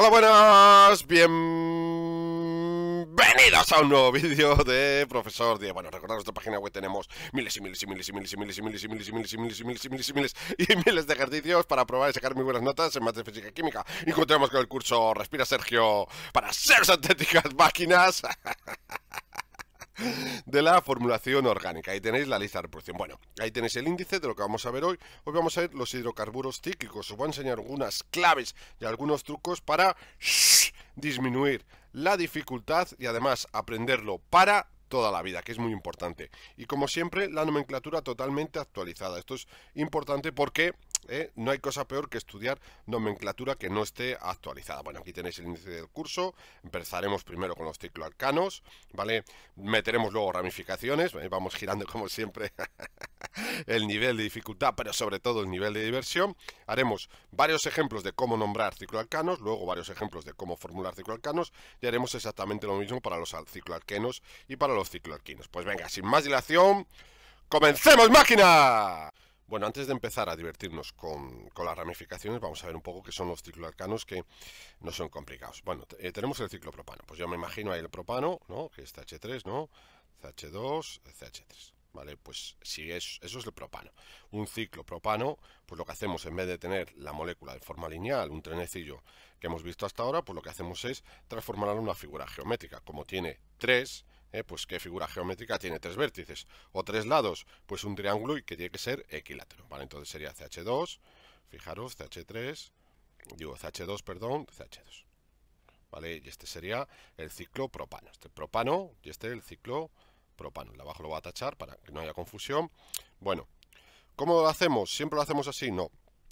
Hola, buenas, bienvenidos a un nuevo vídeo de Profesor Díaz. Bueno, recordad nuestra página web tenemos miles y miles y miles y miles y miles y miles y miles y miles y miles y miles y miles y miles y miles de ejercicios para probar y sacar muy buenas notas en materia de física y química. Y continuamos con el curso Respira Sergio para ser sintéticas máquinas de la formulación orgánica. Ahí tenéis la lista de reproducción. Bueno, ahí tenéis el índice de lo que vamos a ver hoy. Hoy vamos a ver los hidrocarburos cíclicos. Os voy a enseñar algunas claves y algunos trucos para disminuir la dificultad y además aprenderlo para toda la vida, que es muy importante. Y como siempre, la nomenclatura totalmente actualizada. Esto es importante porque ¿eh? No hay cosa peor que estudiar nomenclatura que no esté actualizada. Bueno, aquí tenéis el índice del curso. Empezaremos primero con los cicloalcanos, ¿vale? Meteremos luego ramificaciones, ¿eh? vamos girando como siempre el nivel de dificultad, pero sobre todo el nivel de diversión. Haremos varios ejemplos de cómo nombrar cicloalcanos, luego varios ejemplos de cómo formular cicloalcanos y haremos exactamente lo mismo para los cicloalquenos y para los cicloalquinos. Pues venga, sin más dilación, ¡comencemos máquina! Bueno, antes de empezar a divertirnos con, las ramificaciones, vamos a ver un poco qué son los cicloalcanos que no son complicados. Bueno, eh, tenemos el ciclopropano. Pues yo me imagino ahí el propano, ¿no? Que es CH3, ¿no? CH2, CH3. ¿Vale? Pues sí, es, eso es el propano. Un ciclopropano, pues lo que hacemos en vez de tener la molécula de forma lineal, un trenecillo que hemos visto hasta ahora, pues lo que hacemos es transformarla en una figura geométrica. Como tiene tres... Eh, pues qué figura geométrica tiene tres vértices o tres lados, pues un triángulo y que tiene que ser equilátero, ¿vale? Entonces sería CH2, fijaros, CH3, digo CH2, perdón, CH2. ¿Vale? Y este sería el ciclo propano, este propano y este el ciclo propano. El abajo lo voy a tachar para que no haya confusión. Bueno, ¿cómo lo hacemos? ¿Siempre lo hacemos así? No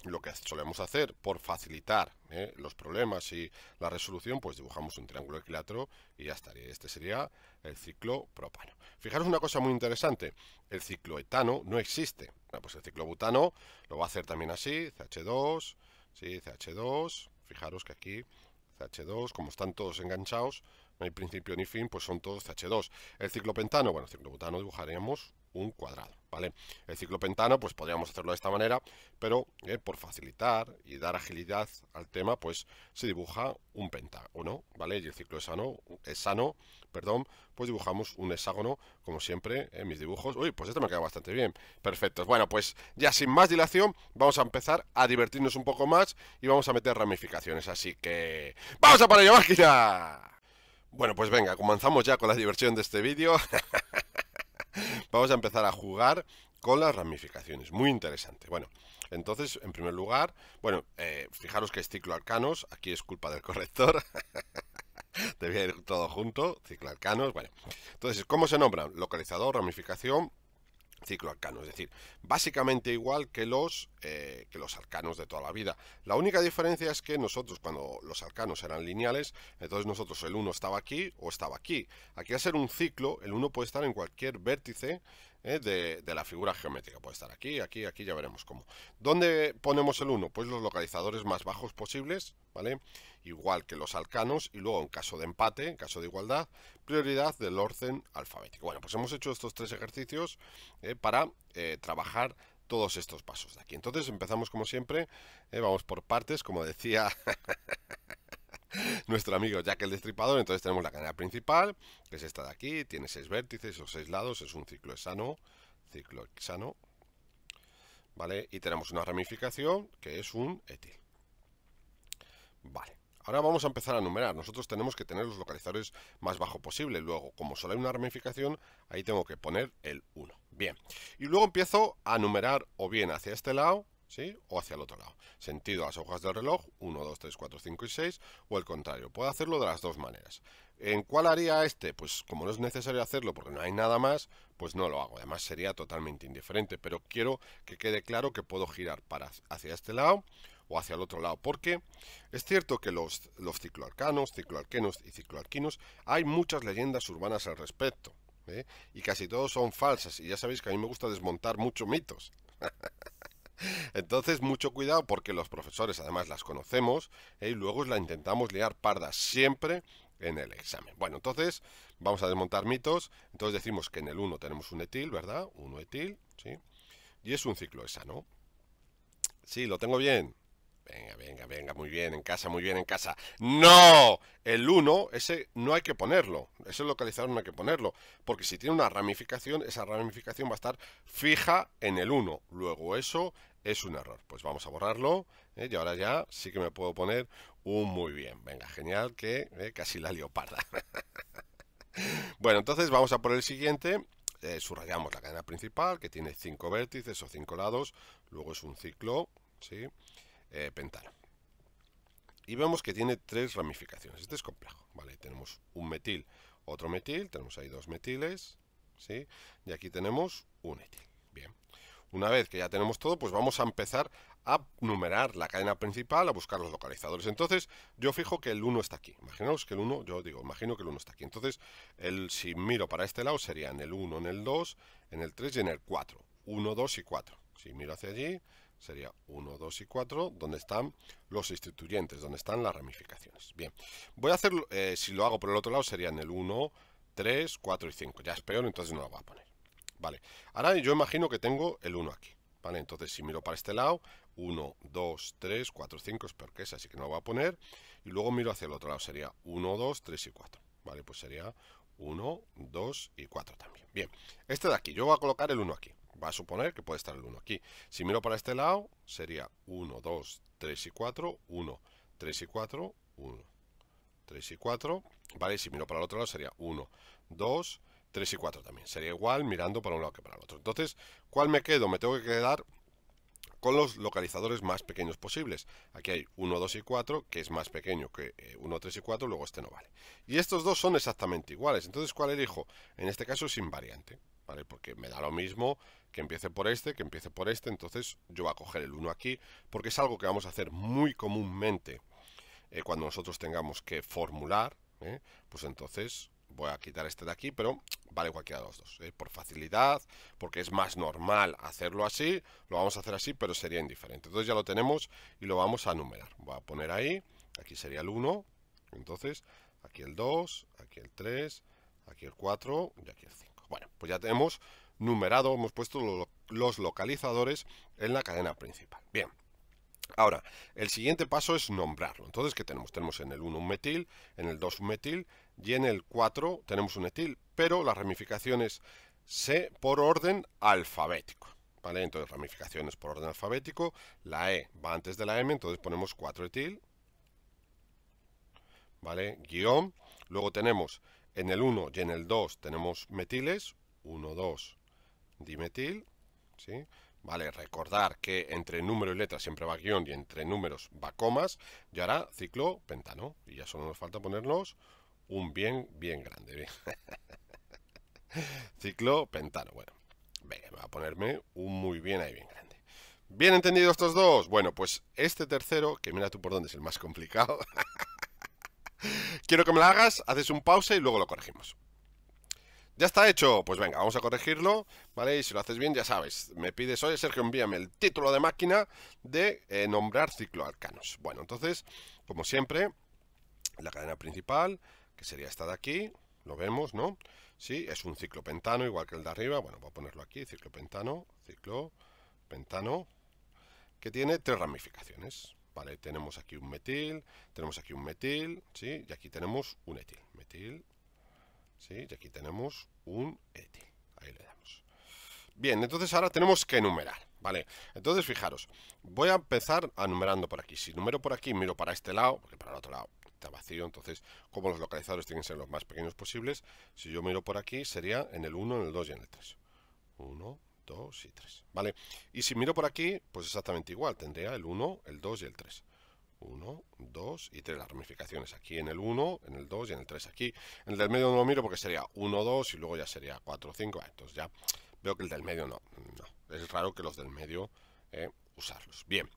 lo que solemos hacer por facilitar ¿eh? los problemas y la resolución, pues dibujamos un triángulo equilátero y ya estaría. Este sería el ciclo propano. Fijaros una cosa muy interesante, el ciclo etano no existe. Ah, pues el ciclo butano lo va a hacer también así, CH2, sí, CH2, fijaros que aquí CH2, como están todos enganchados, no hay principio ni fin, pues son todos CH2. El ciclo pentano, bueno, el ciclo butano dibujaríamos un cuadrado, ¿vale? El ciclo pentano, pues podríamos hacerlo de esta manera, pero eh, por facilitar y dar agilidad al tema, pues se dibuja un pentágono, ¿vale? Y el ciclo es sano, perdón, pues dibujamos un hexágono, como siempre, en mis dibujos. Uy, pues esto me queda bastante bien. Perfecto. Bueno, pues ya sin más dilación, vamos a empezar a divertirnos un poco más y vamos a meter ramificaciones. Así que... ¡Vamos a para ello, máquina! Bueno, pues venga, comenzamos ya con la diversión de este vídeo. Vamos a empezar a jugar con las ramificaciones. Muy interesante. Bueno, entonces, en primer lugar, bueno, eh, fijaros que es ciclo arcanos. Aquí es culpa del corrector. Debía ir todo junto, ciclo arcanos. Bueno, entonces, ¿cómo se nombran? Localizador, ramificación, ciclo arcano, es decir, básicamente igual que los, eh, que los arcanos de toda la vida. La única diferencia es que nosotros, cuando los arcanos eran lineales, entonces nosotros el 1 estaba aquí o estaba aquí. Aquí al ser un ciclo, el 1 puede estar en cualquier vértice ¿eh? de, la figura geométrica. Puede estar aquí, aquí, aquí, ya veremos cómo. ¿Dónde ponemos el 1? Pues los localizadores más bajos posibles, ¿vale? Igual que los alcanos y luego en caso de empate, en caso de igualdad, prioridad del orden alfabético. Bueno, pues hemos hecho estos tres ejercicios ¿eh? para eh, trabajar todos estos pasos de aquí. Entonces empezamos como siempre, vamos por partes, como decía... nuestro amigo Jack el Destripador. Entonces tenemos la cadena principal, que es esta de aquí, tiene seis vértices o seis lados, es un ciclo ciclo hexano ¿vale? Y tenemos una ramificación que es un etil. Vale. Ahora vamos a empezar a numerar. Nosotros tenemos que tener los localizadores más bajo posible. Luego, como solo hay una ramificación, ahí tengo que poner el 1. Bien. Y luego empiezo a numerar o bien hacia este lado ¿sí? O hacia el otro lado. Sentido a las hojas del reloj, 1, 2, 3, 4, 5 y 6, o el contrario. Puedo hacerlo de las dos maneras. ¿En cuál haría este? Pues como no es necesario hacerlo porque no hay nada más, pues no lo hago. Además sería totalmente indiferente, pero quiero que quede claro que puedo girar para hacia este lado o hacia el otro lado, porque es cierto que los, los cicloarcanos, cicloarquenos y cicloalquinos, hay muchas leyendas urbanas al respecto, ¿eh? y casi todos son falsas, y ya sabéis que a mí me gusta desmontar muchos mitos. Entonces, mucho cuidado porque los profesores además las conocemos eh, y luego la intentamos liar pardas siempre en el examen. Bueno, entonces vamos a desmontar mitos. Entonces decimos que en el 1 tenemos un etil, ¿verdad? Un etil, ¿sí? Y es un ciclo ¿no? Sí, lo tengo bien. Venga, venga, venga, muy bien, en casa, muy bien, en casa. ¡No! El 1, ese no hay que ponerlo. Ese localizador no hay que ponerlo. Porque si tiene una ramificación, esa ramificación va a estar fija en el 1. Luego eso es un error. Pues vamos a borrarlo. ¿eh? Y ahora ya sí que me puedo poner un muy bien. Venga, genial, que ¿eh? casi la leoparda. bueno, entonces vamos a por el siguiente. Eh, subrayamos la cadena principal, que tiene 5 vértices o 5 lados. Luego es un ciclo, ¿sí? sí eh, Y vemos que tiene tres ramificaciones. Este es complejo, ¿vale? Tenemos un metil, otro metil, tenemos ahí dos metiles, ¿sí? Y aquí tenemos un etil. Bien. Una vez que ya tenemos todo, pues vamos a empezar a numerar la cadena principal, a buscar los localizadores. Entonces, yo fijo que el 1 está aquí. Imaginaos que el 1, yo digo, imagino que el 1 está aquí. Entonces, el, si miro para este lado, sería en el 1, en el 2, en el 3 y en el 4. 1, 2 y 4. Si miro hacia allí, sería 1, 2 y 4, donde están los instituyentes, donde están las ramificaciones. Bien, voy a hacer, eh, si lo hago por el otro lado, sería en el 1, 3, 4 y 5. Ya es peor, entonces no lo voy a poner. Vale, ahora yo imagino que tengo el 1 aquí. Vale, entonces si miro para este lado, 1, 2, 3, 4, 5 es peor que es, así que no lo voy a poner. Y luego miro hacia el otro lado, sería 1, 2, 3 y 4. Vale, pues sería 1, 2 y 4 también. Bien, este de aquí, yo voy a colocar el 1 aquí va a suponer que puede estar el 1 aquí. Si miro para este lado, sería 1, 2, 3 y 4, 1, 3 y 4, 1, 3 y 4, ¿vale? si miro para el otro lado sería 1, 2, 3 y 4 también. Sería igual mirando para un lado que para el otro. Entonces, ¿cuál me quedo? Me tengo que quedar con los localizadores más pequeños posibles. Aquí hay 1, 2 y 4, que es más pequeño que 1, eh, 3 y 4, luego este no vale. Y estos dos son exactamente iguales. Entonces, ¿cuál elijo? En este caso es invariante. Porque me da lo mismo que empiece por este, que empiece por este, entonces yo voy a coger el 1 aquí, porque es algo que vamos a hacer muy comúnmente eh, cuando nosotros tengamos que formular, ¿eh? pues entonces voy a quitar este de aquí, pero vale cualquiera de los dos, ¿eh? por facilidad, porque es más normal hacerlo así, lo vamos a hacer así, pero sería indiferente. Entonces ya lo tenemos y lo vamos a numerar. Voy a poner ahí, aquí sería el 1, entonces aquí el 2, aquí el 3, aquí el 4 y aquí el 5. Bueno, pues ya tenemos numerado, hemos puesto los localizadores en la cadena principal. Bien. Ahora, el siguiente paso es nombrarlo. Entonces, ¿qué tenemos? Tenemos en el 1 un metil, en el 2 un metil y en el 4 tenemos un etil, pero las ramificaciones se por orden alfabético. ¿Vale? Entonces, ramificaciones por orden alfabético. La E va antes de la M, entonces ponemos 4 etil. ¿Vale? Guión. Luego tenemos en el 1 y en el 2 tenemos metiles, 1, 2, dimetil, ¿sí? Vale, recordar que entre número y letra siempre va guión y entre números va comas. Y ahora ciclo pentano. Y ya solo nos falta ponernos un bien, bien grande. Bien. ciclo pentano. Bueno, venga, me va a ponerme un muy bien ahí, bien grande. ¿Bien entendido estos dos? Bueno, pues este tercero, que mira tú por dónde es el más complicado. Quiero que me la hagas, haces un pause y luego lo corregimos. Ya está hecho, pues venga, vamos a corregirlo, ¿vale? Y si lo haces bien, ya sabes, me pides, oye Sergio, envíame el título de máquina de eh, nombrar cicloalcanos. Bueno, entonces, como siempre, la cadena principal, que sería esta de aquí, lo vemos, ¿no? Sí, es un pentano, igual que el de arriba, bueno, voy a ponerlo aquí, ciclo ciclopentano, que tiene tres ramificaciones, tenemos aquí un metil, tenemos aquí un metil, ¿sí? Y aquí tenemos un etil, metil, ¿sí? Y aquí tenemos un etil. Ahí le damos. Bien, entonces ahora tenemos que enumerar, ¿vale? Entonces, fijaros, voy a empezar enumerando por aquí. Si número por aquí, miro para este lado, porque para el otro lado está vacío, entonces, como los localizadores tienen que ser los más pequeños posibles, si yo miro por aquí, sería en el 1, en el 2 y en el 3. 1, 2 y 3. ¿Vale? Y si miro por aquí, pues exactamente igual. Tendría el 1, el 2 y el 3. 1, 2 y 3 las ramificaciones. Aquí en el 1, en el 2 y en el 3 aquí. En el del medio no lo miro porque sería 1, 2 y luego ya sería 4, 5. Ah, entonces ya veo que el del medio no. no. Es raro que los del medio eh, usarlos. Bien.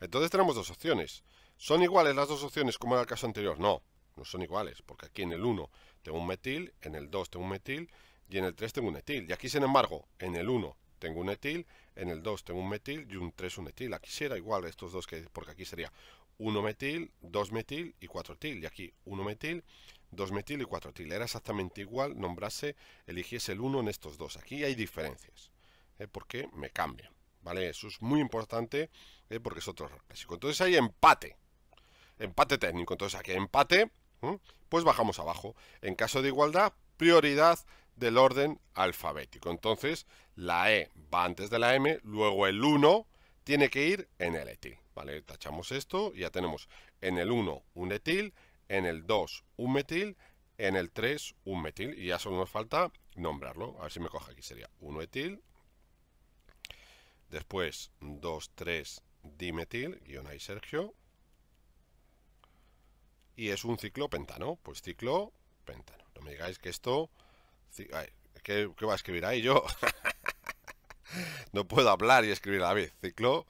Entonces tenemos dos opciones. ¿Son iguales las dos opciones como en el caso anterior? No, no son iguales. Porque aquí en el 1 tengo un metil, en el 2 tengo un metil y en el 3 tengo un etil. Y aquí, sin embargo, en el 1 tengo un etil, en el 2 tengo un metil y un 3 un etil. Aquí será igual estos dos, que, porque aquí sería 1 metil, 2 metil y 4 etil. Y aquí 1 metil, 2 metil y 4 etil. Era exactamente igual, nombrase, eligiese el 1 en estos dos. Aquí hay diferencias, ¿eh? porque me cambia. ¿Vale? Eso es muy importante ¿eh? porque es otro clásico. Entonces hay empate. Empate técnico. Entonces aquí empate, pues bajamos abajo. En caso de igualdad, prioridad del orden alfabético. Entonces, la E va antes de la M, luego el 1 tiene que ir en el etil. ¿Vale? Tachamos esto y ya tenemos en el 1 un etil, en el 2 un metil, en el 3 un metil. Y ya solo nos falta nombrarlo. A ver si me coge aquí. Sería 1 etil, después 2, 3 dimetil, guión ahí Sergio. Y es un ciclo pentano. Pues ciclo pentano. No me digáis que esto... ¿Qué, va a escribir ahí yo? no puedo hablar y escribir a la vez. Ciclo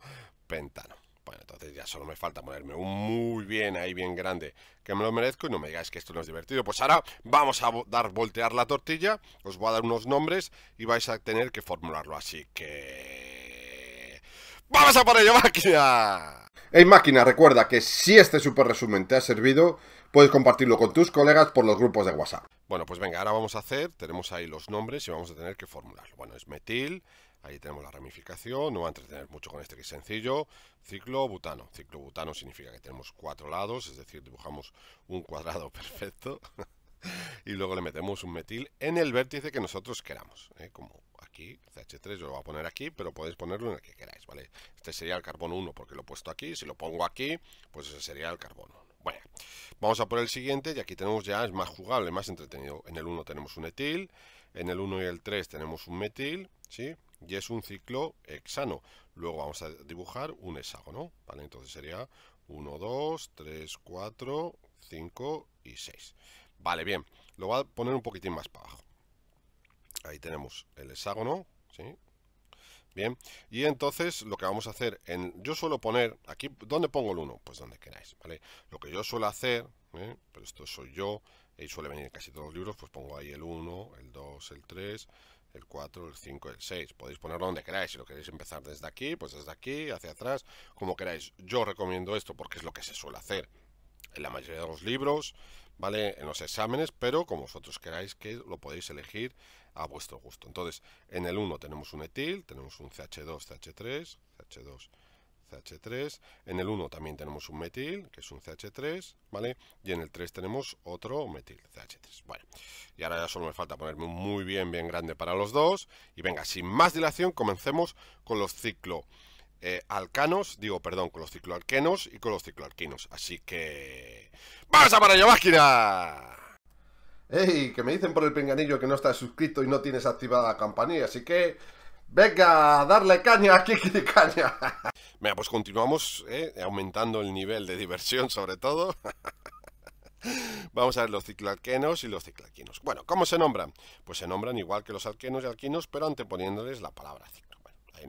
pentano. Bueno, entonces ya solo me falta ponerme un muy bien ahí, bien grande, que me lo merezco y no me digáis que esto no es divertido. Pues ahora vamos a dar voltear la tortilla, os voy a dar unos nombres y vais a tener que formularlo. Así que... ¡Vamos a por ello, máquina! Hey máquina, recuerda que si este super resumen te ha servido, puedes compartirlo con tus colegas por los grupos de WhatsApp. Bueno, pues venga, ahora vamos a hacer, tenemos ahí los nombres y vamos a tener que formularlo. Bueno, es metil, Ahí tenemos la ramificación, no va a entretener mucho con este que es sencillo. Ciclo butano. Ciclo butano significa que tenemos cuatro lados, es decir, dibujamos un cuadrado perfecto. y luego le metemos un metil en el vértice que nosotros queramos. ¿eh? Como aquí, CH3, yo lo voy a poner aquí, pero podéis ponerlo en el que queráis, ¿vale? Este sería el carbono 1 porque lo he puesto aquí. Si lo pongo aquí, pues ese sería el carbono 1. Bueno, vamos a por el siguiente y aquí tenemos ya, es más jugable, más entretenido. En el 1 tenemos un etil, en el 1 y el 3 tenemos un metil, ¿sí? y es un ciclo hexano. Luego vamos a dibujar un hexágono, ¿vale? Entonces sería 1, 2, 3, 4, 5 y 6. Vale, bien, lo voy a poner un poquitín más para abajo. Ahí tenemos el hexágono, ¿sí? Bien, y entonces lo que vamos a hacer, en, yo suelo poner, aquí, ¿dónde pongo el 1? Pues donde queráis, ¿vale? Lo que yo suelo hacer, ¿eh? pero esto soy yo, y suele venir en casi todos los libros, pues pongo ahí el 1, el 2, el 3, el 4, el 5, el 6. Podéis ponerlo donde queráis. Si lo queréis empezar desde aquí, pues desde aquí, hacia atrás, como queráis. Yo recomiendo esto porque es lo que se suele hacer en la mayoría de los libros, ¿vale? En los exámenes, pero como vosotros queráis que lo podéis elegir a vuestro gusto. Entonces, en el 1 tenemos un etil, tenemos un CH2, CH3, CH2, CH3, en el 1 también tenemos un metil, que es un CH3, ¿vale? Y en el 3 tenemos otro metil, CH3. Bueno, y ahora ya solo me falta ponerme muy bien, bien grande para los dos. Y venga, sin más dilación, comencemos con los cicloalcanos, eh, digo, perdón, con los cicloalquenos y con los cicloalquinos. Así que... ¡Vamos a para la máquina! ¡Ey! Que me dicen por el pinganillo que no estás suscrito y no tienes activada la campanilla, así que Venga, darle caña, Kiki caña. Venga, pues continuamos ¿eh? aumentando el nivel de diversión sobre todo. Vamos a ver los cicloalquenos y los cicloalquinos. Bueno, ¿cómo se nombran? Pues se nombran igual que los alquenos y alquinos, pero anteponiéndoles la palabra ciclo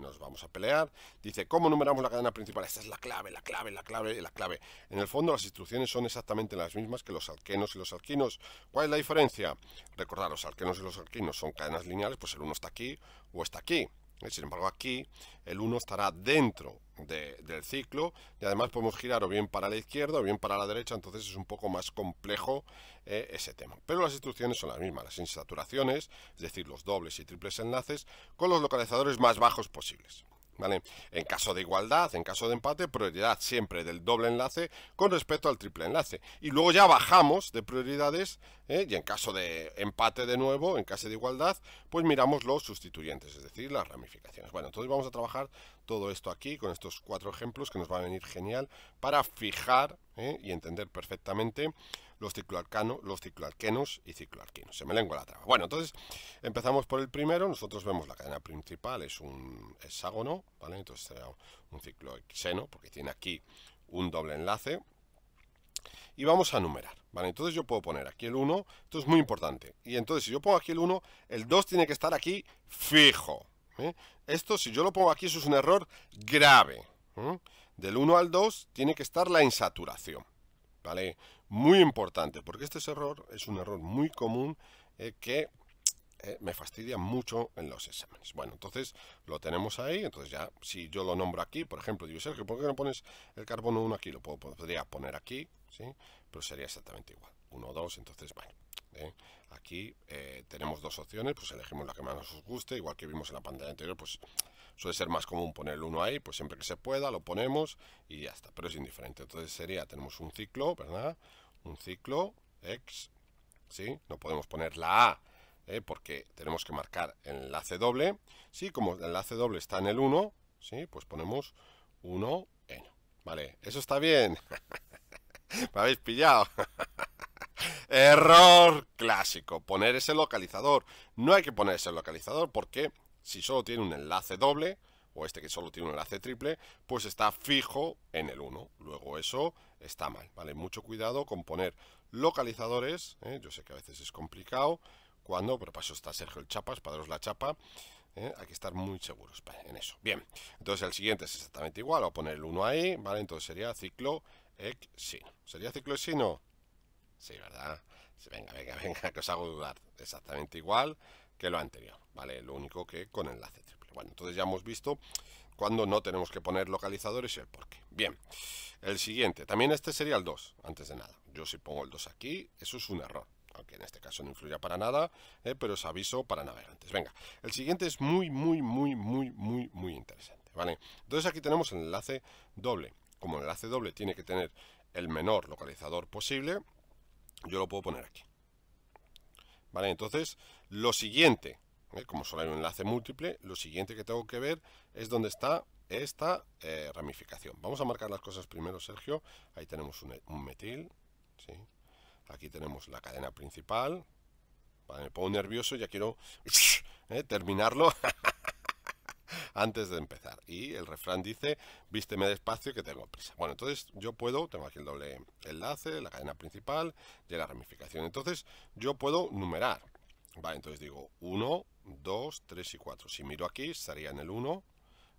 nos vamos a pelear. Dice, ¿cómo numeramos la cadena principal? Esta es la clave, la clave, la clave, la clave. En el fondo las instrucciones son exactamente las mismas que los alquenos y los alquinos. ¿Cuál es la diferencia? Recordar, los alquenos y los alquinos son cadenas lineales, pues el uno está aquí o está aquí. Sin embargo, aquí el 1 estará dentro del ciclo y además podemos girar o bien para la izquierda o bien para la derecha, entonces es un poco más complejo eh, ese tema. Pero las instrucciones son las mismas, las insaturaciones, es decir, los dobles y triples enlaces, con los localizadores más bajos posibles. En caso de igualdad, en caso de empate, prioridad siempre del doble enlace con respecto al triple enlace. Y luego ya bajamos de prioridades ¿eh? y en caso de empate de nuevo, en caso de igualdad, pues miramos los sustituyentes, es decir, las ramificaciones. Bueno, entonces vamos a trabajar todo esto aquí con estos cuatro ejemplos que nos van a venir genial para fijar ¿eh? y entender perfectamente los cicloarcano, los cicloarquenos y cicloarquinos. Se me lengua la traba. Bueno, entonces empezamos por el primero. Nosotros vemos la cadena principal, es un hexágono, ¿vale? Entonces será un ciclohexeno, porque tiene aquí un doble enlace. Y vamos a numerar, ¿vale? Entonces yo puedo poner aquí el 1, esto es muy importante. Y entonces si yo pongo aquí el 1, el 2 tiene que estar aquí fijo. ¿eh? Esto, si yo lo pongo aquí, eso es un error grave. ¿eh? Del 1 al 2 tiene que estar la insaturación, ¿vale? Muy importante, porque este es error es un error muy común eh, que eh, me fastidia mucho en los exámenes. Bueno, entonces lo tenemos ahí, entonces ya si yo lo nombro aquí, por ejemplo, digo, Sergio, ¿por qué no pones el carbono 1 aquí? Lo puedo, podría poner aquí, ¿sí? Pero sería exactamente igual, 1, 2, entonces, bueno. Aquí eh, tenemos dos opciones, pues elegimos la que más nos guste, igual que vimos en la pantalla anterior, pues suele ser más común poner el 1 ahí, pues siempre que se pueda lo ponemos y ya está, pero es indiferente. Entonces sería, tenemos un ciclo, ¿verdad? Un ciclo, X, ¿sí? No podemos poner la A ¿eh? porque tenemos que marcar el enlace doble. Sí, como el enlace doble está en el 1, ¿sí? Pues ponemos 1 en. Vale, eso está bien. ¿Me habéis pillado? Error clásico, poner ese localizador. No hay que poner ese localizador porque si solo tiene un enlace doble, o este que solo tiene un enlace triple, pues está fijo en el 1. Luego eso está mal, ¿vale? Mucho cuidado con poner localizadores, ¿eh? yo sé que a veces es complicado, cuando, pero para eso está Sergio el Chapas, para la chapa, ¿eh? hay que estar muy seguros en eso. Bien, entonces el siguiente es exactamente igual, voy a poner el 1 ahí, ¿vale? Entonces sería ciclo exino. ¿Sería ciclo exino? Sí, ¿verdad? venga, venga, venga, que os hago dudar. Exactamente igual que lo anterior, ¿vale? Lo único que con enlace triple. Bueno, entonces ya hemos visto cuando no tenemos que poner localizadores y el por Bien, el siguiente, también este sería el 2, antes de nada. Yo si pongo el 2 aquí, eso es un error, aunque en este caso no influya para nada, eh, pero os aviso para navegantes. Venga, el siguiente es muy, muy, muy, muy, muy, muy interesante, ¿vale? Entonces aquí tenemos el enlace doble. Como el enlace doble tiene que tener el menor localizador posible, yo lo puedo poner aquí. Vale, entonces, lo siguiente, ¿eh? como solo hay un enlace múltiple, lo siguiente que tengo que ver es dónde está esta eh, ramificación. Vamos a marcar las cosas primero, Sergio. Ahí tenemos un, e, metil, ¿sí? Aquí tenemos la cadena principal. me pongo nervioso, ya quiero ¿eh? terminarlo. antes de empezar. Y el refrán dice, vísteme despacio que tengo prisa. Bueno, entonces yo puedo, tengo aquí el doble enlace, la cadena principal y la ramificación. Entonces yo puedo numerar. Vale, entonces digo 1, 2, 3 y 4. Si miro aquí, estaría en el 1,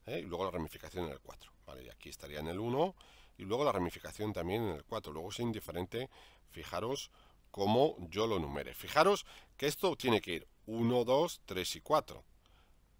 ¿eh? y luego la ramificación en el 4. Vale, y aquí estaría en el 1, y luego la ramificación también en el 4. Luego es indiferente, fijaros cómo yo lo numere. Fijaros que esto tiene que ir 1, 2, 3 y 4.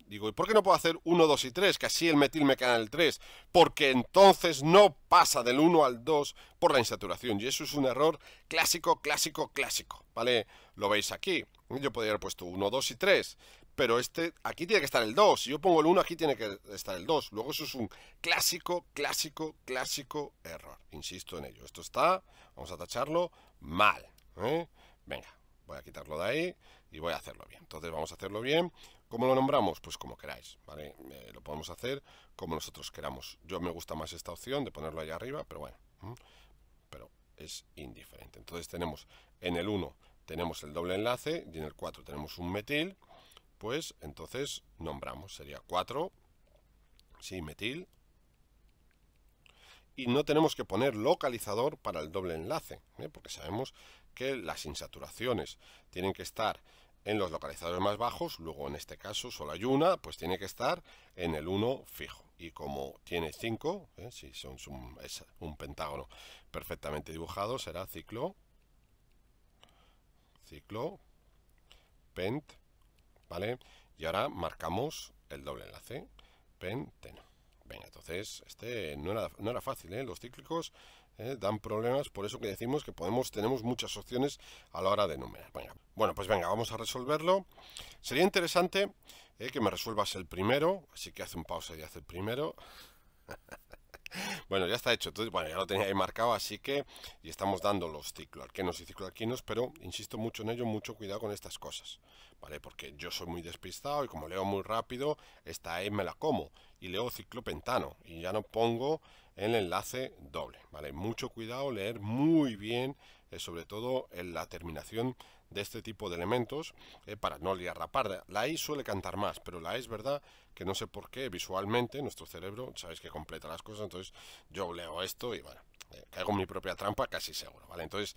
Digo, ¿y por qué no puedo hacer 1, 2 y 3? Que así el metil me queda en el 3. Porque entonces no pasa del 1 al 2 por la insaturación. Y eso es un error clásico, clásico, clásico. ¿Vale? Lo veis aquí. Yo podría haber puesto 1, 2 y 3. Pero este, aquí tiene que estar el 2. Si yo pongo el 1, aquí tiene que estar el 2. Luego eso es un clásico, clásico, clásico error. Insisto en ello. Esto está, vamos a tacharlo, mal. ¿eh? Venga, voy a quitarlo de ahí y voy a hacerlo bien. Entonces vamos a hacerlo bien. ¿Cómo lo nombramos? Pues como queráis, ¿vale? Eh, lo podemos hacer como nosotros queramos. Yo me gusta más esta opción de ponerlo ahí arriba, pero bueno, pero es indiferente. Entonces tenemos en el 1 tenemos el doble enlace y en el 4 tenemos un metil, pues entonces nombramos, sería 4, sí, metil, y no tenemos que poner localizador para el doble enlace, ¿eh? porque sabemos que las insaturaciones tienen que estar en los localizadores más bajos, luego en este caso solo hay una, pues tiene que estar en el 1 fijo. Y como tiene 5, ¿eh? si son un, es un pentágono perfectamente dibujado, será ciclo, ciclo, pent, ¿vale? Y ahora marcamos el doble enlace, penteno. Venga, entonces, este no era, fácil, ¿eh? Los cíclicos ¿eh? dan problemas, por eso que decimos que podemos, tenemos muchas opciones a la hora de numerar Venga, bueno, pues venga, vamos a resolverlo. Sería interesante eh, que me resuelvas el primero, así que hace un pausa y hace el primero. bueno, ya está hecho. Entonces, bueno, ya lo tenía ahí marcado, así que y estamos dando los cicloalquenos y cicloarquinos, pero insisto mucho en ello, mucho cuidado con estas cosas, ¿vale? Porque yo soy muy despistado y como leo muy rápido, esta E me la como y leo ciclopentano y ya no pongo el enlace doble, ¿vale? Mucho cuidado, leer muy bien, eh, sobre todo en la terminación de este tipo de elementos eh, para no liar la parda. La I suele cantar más, pero la e es verdad que no sé por qué visualmente nuestro cerebro, sabéis que completa las cosas, entonces yo leo esto y bueno, eh, caigo en mi propia trampa casi seguro, ¿vale? Entonces,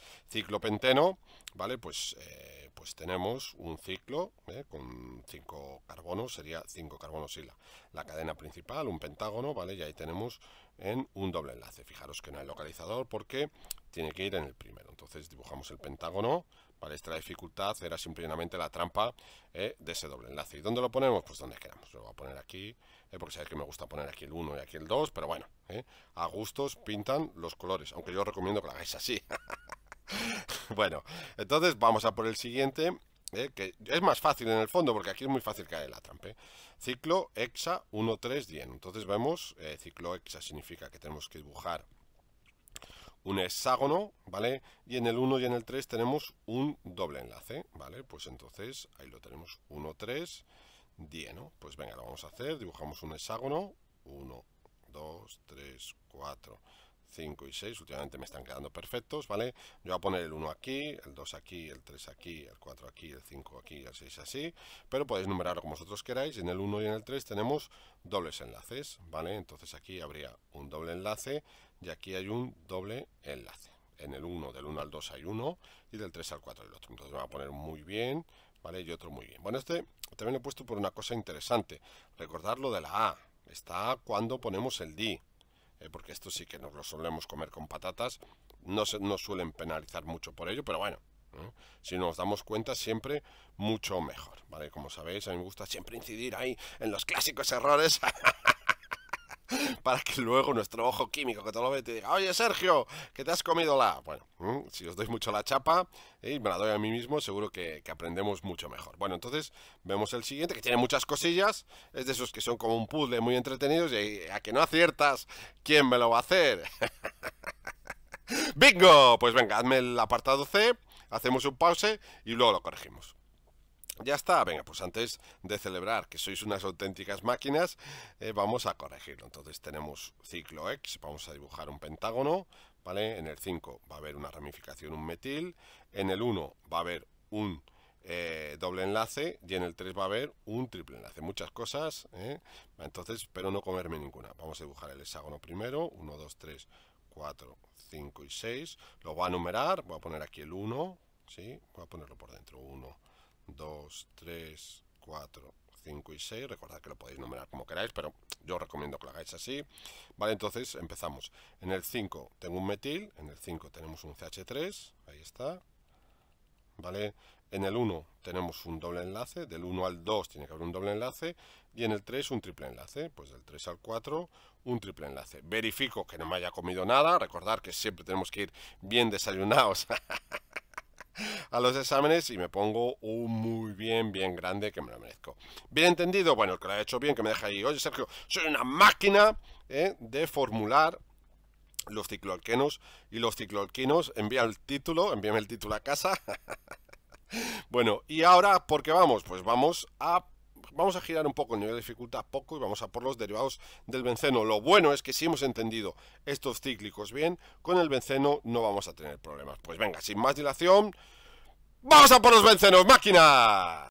penteno ¿vale? Pues, eh, pues tenemos un ciclo con cinco carbonos, sería cinco carbonos y la, la, cadena principal, un pentágono, ¿vale? Y ahí tenemos en un doble enlace. Fijaros que no hay localizador porque tiene que ir en el primero. Entonces dibujamos el pentágono, ¿vale? Esta dificultad era simplemente la trampa eh, de ese doble enlace. ¿Y dónde lo ponemos? Pues donde queramos. Lo voy a poner aquí, eh, porque sabéis que me gusta poner aquí el 1 y aquí el 2, pero bueno, eh, a gustos pintan los colores, aunque yo os recomiendo que lo hagáis así. bueno, entonces vamos a por el siguiente, que es más fácil en el fondo, porque aquí es muy fácil caer la trampa. Ciclo hexa 1, 3, 10. Entonces vemos, ciclo hexa significa que tenemos que dibujar un hexágono, ¿vale? Y en el 1 y en el 3 tenemos un doble enlace, ¿vale? Pues entonces ahí lo tenemos, 1, 3, 10, ¿no? Pues venga, lo vamos a hacer, dibujamos un hexágono, 1, 2, 3, 4, 5 y 6, últimamente me están quedando perfectos, ¿vale? Yo voy a poner el 1 aquí, el 2 aquí, el 3 aquí, el 4 aquí, el 5 aquí, el 6 así, pero podéis numerarlo como vosotros queráis, en el 1 y en el 3 tenemos dobles enlaces, ¿vale? Entonces aquí habría un doble enlace y aquí hay un doble enlace. En el 1, del 1 al 2 hay uno y del 3 al 4 hay el otro. Entonces me va a poner muy bien, ¿vale? Y otro muy bien. Bueno, este también lo he puesto por una cosa interesante, recordar lo de la A. Está cuando ponemos el D eh, porque esto sí que nos lo solemos comer con patatas, no se, suelen penalizar mucho por ello, pero bueno, si nos damos cuenta siempre mucho mejor, ¿vale? Como sabéis, a mí me gusta siempre incidir ahí en los clásicos errores. para que luego nuestro ojo químico que todo lo ve te diga, oye Sergio, que te has comido la... Bueno, mm, si os doy mucho la chapa y me la doy a mí mismo, seguro que, que, aprendemos mucho mejor. Bueno, entonces vemos el siguiente, que tiene muchas cosillas, es de esos que son como un puzzle muy entretenidos y a que no aciertas, ¿quién me lo va a hacer? ¡Bingo! Pues venga, hazme el apartado C, hacemos un pause y luego lo corregimos. Ya está, venga, pues antes de celebrar que sois unas auténticas máquinas, eh, vamos a corregirlo. Entonces tenemos ciclo X, vamos a dibujar un pentágono, ¿vale? En el 5 va a haber una ramificación, un metil, en el 1 va a haber un eh, doble enlace y en el 3 va a haber un triple enlace. Muchas cosas, ¿eh? entonces pero no comerme ninguna. Vamos a dibujar el hexágono primero, 1, 2, 3, 4, 5 y 6. Lo voy a numerar, voy a poner aquí el 1, ¿sí? Voy a ponerlo por dentro, 1, 2, 3, 4, 5 y 6. Recordad que lo podéis numerar como queráis, pero yo os recomiendo que lo hagáis así. Vale, entonces empezamos. En el 5 tengo un metil, en el 5 tenemos un CH3, ahí está. Vale, en el 1 tenemos un doble enlace, del 1 al 2 tiene que haber un doble enlace y en el 3 un triple enlace, pues del 3 al 4 un triple enlace. Verifico que no me haya comido nada, recordar que siempre tenemos que ir bien desayunados a los exámenes y me pongo un muy bien, bien grande que me lo merezco. Bien entendido, bueno, que lo ha hecho bien, que me deja ahí, oye Sergio, soy una máquina ¿eh? de formular los cicloalquenos y los cicloalquinos, envía el título, envíame el título a casa. bueno, y ahora, ¿por qué vamos? Pues vamos a vamos a girar un poco el nivel de dificultad, poco, y vamos a por los derivados del benceno. Lo bueno es que si hemos entendido estos cíclicos bien, con el benceno no vamos a tener problemas. Pues venga, sin más dilación, ¡vamos a por los bencenos, máquina!